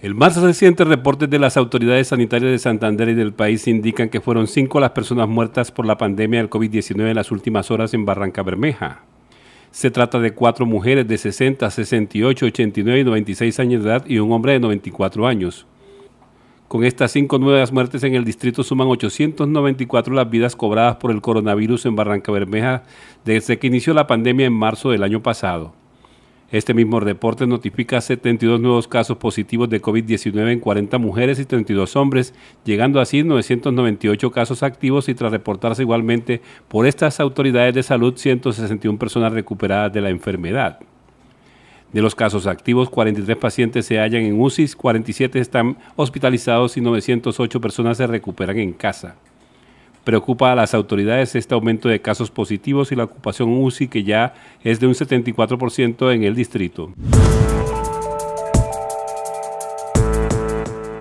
El más reciente reporte de las autoridades sanitarias de Santander y del país indican que fueron cinco las personas muertas por la pandemia del COVID-19 en las últimas horas en Barranca Bermeja. Se trata de cuatro mujeres de 60, 68, 89 y 96 años de edad y un hombre de 94 años. Con estas cinco nuevas muertes en el distrito suman 894 las vidas cobradas por el coronavirus en Barranca Bermeja desde que inició la pandemia en marzo del año pasado. Este mismo reporte notifica 72 nuevos casos positivos de COVID-19 en 40 mujeres y 32 hombres, llegando así 998 casos activos y tras reportarse igualmente por estas autoridades de salud 161 personas recuperadas de la enfermedad. De los casos activos, 43 pacientes se hallan en UCI, 47 están hospitalizados y 908 personas se recuperan en casa. Preocupa a las autoridades este aumento de casos positivos y la ocupación UCI que ya es de un 74% en el distrito.